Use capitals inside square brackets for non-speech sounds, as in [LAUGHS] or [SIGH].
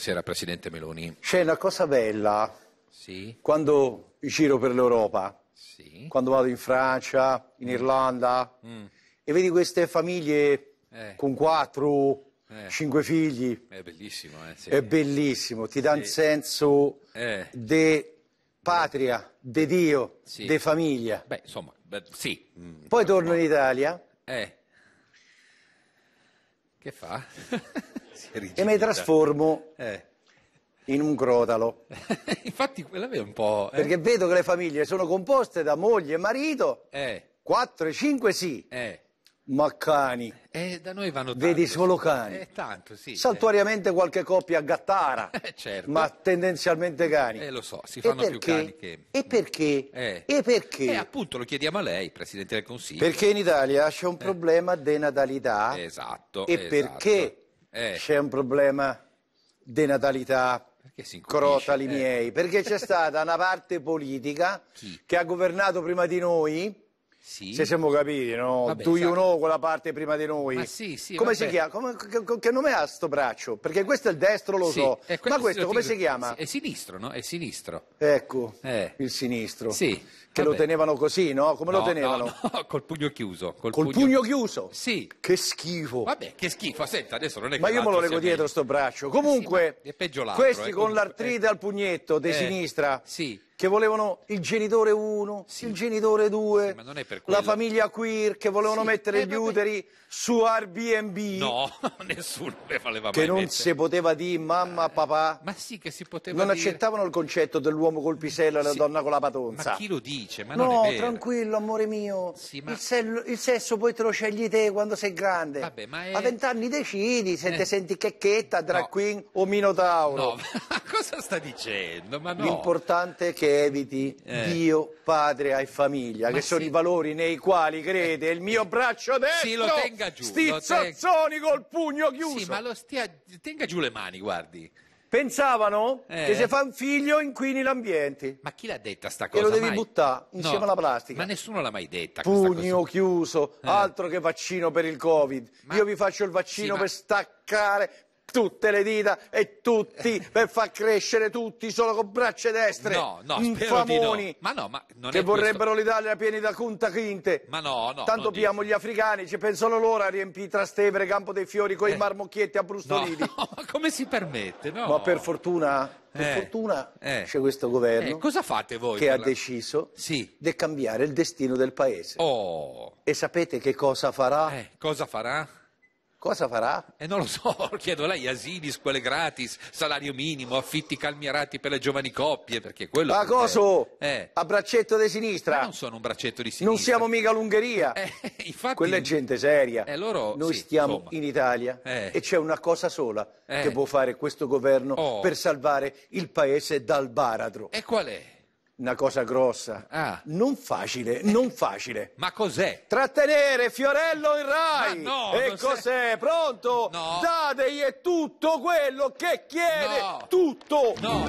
Buonasera Presidente Meloni. C'è una cosa bella sì. quando giro per l'Europa, sì. quando vado in Francia, in mm. Irlanda mm. e vedi queste famiglie eh. con quattro, eh. cinque figli. È bellissimo, eh, sì. È bellissimo, ti dà un senso eh. de patria, de Dio, sì. de famiglia. Beh, insomma, beh, sì. Mm, Poi torno in Italia. Eh. Che fa? [LAUGHS] e mi trasformo eh. in un crotalo. [LAUGHS] Infatti quella è un po'... Eh. Perché vedo che le famiglie sono composte da moglie e marito, eh. 4 e 5 sì, eh. ma cani. Eh, da noi vanno tanto. Vedi solo cani. Eh, tanto, sì. Eh. Saltuariamente qualche coppia a gattara, [LAUGHS] certo. ma tendenzialmente cani. Eh, lo so, si fanno più cani che... E perché? E perché? E appunto lo chiediamo a lei, Presidente del Consiglio. Perché in Italia c'è un problema di natalità. Esatto. E esatto. perché? eh. c'è un problema di natalità. Crotali eh. miei, perché c'è stata una parte politica Chi? che ha governato prima di noi sì. Se siamo capiti, no? Vabbè, Do you know quella parte prima di noi. Sì, sì, come vabbè. si chiama? Come, che, che, nome ha sto braccio? Perché questo è il destro, lo so. Questo Ma questo come si chiama? È sinistro, no? È sinistro. Ecco, eh. il sinistro. Sì. Che vabbè. lo tenevano così, no? Come no, lo tenevano? No, col pugno chiuso. Col, col pugno... pugno... chiuso? Sì. Che schifo. Vabbè, che schifo. Senta, adesso non è che Ma io me lo leggo dietro meglio. sto braccio. Eh comunque, questi eh, con l'artrite eh. al pugnetto di eh, sinistra. Sì che volevano il genitore 1, sì. il genitore 2, sì, la famiglia queer, che volevano sì, mettere eh, gli uteri su Airbnb. No, [LAUGHS] nessuno le voleva Che non mettere. si poteva dire mamma, eh, papà. Ma sì, che si poteva Non dire... accettavano il concetto dell'uomo col pisello e la donna con la patonza. Ma chi lo dice? Ma no, tranquillo, amore mio. Ma... Il, sello, il, sesso poi te lo scegli te quando sei grande. Vabbè, è... A vent'anni decidi se eh. ti senti checchetta, drag no. queen o minotauro. No. [LAUGHS] cosa sta dicendo? No. L'importante è che eviti eh. Dio, padre e famiglia, Ma che sì. sono i valori nei quali crede eh. il mio braccio destro. Sì, lo tenga giù. Stizzazzoni col pugno chiuso. Sì, ma lo stia... tenga giù le mani, guardi. Pensavano eh. che se fa un figlio inquini l'ambiente. Ma chi l'ha detta sta cosa? E lo devi mai? buttare insieme no, alla plastica. Ma nessuno l'ha mai detta. Pugno chiuso, eh. altro che vaccino per il Covid. Ma... Io vi faccio il vaccino sì, per ma... staccare tutte le dita e tutti eh. per far crescere tutti solo con braccia destre. No, no, infamoni, no. Ma no, ma non che vorrebbero l'Italia piena da conta quinte. Ma no, no. Tanto piamo gli africani, ci pensano loro a riempire Trastevere, Campo dei Fiori con eh. i marmocchietti abbrustoliti No, no, [LAUGHS] ma come si permette? No. Ma per fortuna per eh, fortuna eh, c'è questo governo eh, voi, che ha la... deciso sì. di cambiare il destino del paese. Oh. E sapete che cosa farà? Eh, cosa farà? Cosa farà? eh, non lo so, [LAUGHS] chiedo a lei asili, scuole gratis, salario minimo, affitti calmierati per le giovani coppie, perché quello... Ma coso? Eh. A braccetto di sinistra? Ma non sono un braccetto di sinistra. Non siamo mica l'Ungheria. [LAUGHS] Eh, infatti... Quella è gente seria. Eh, loro... Noi sì, stiamo insomma. in Italia eh. e c'è una cosa sola che eh. può fare questo governo oh. per salvare il paese dal baratro. E qual è? Una cosa grossa. Ah. Non facile, non facile. [LAUGHS] Ma cos'è? Trattenere Fiorello in Rai. Ma no, e cos'è? Pronto? No. Dategli tutto quello che chiede. No. Tutto. No.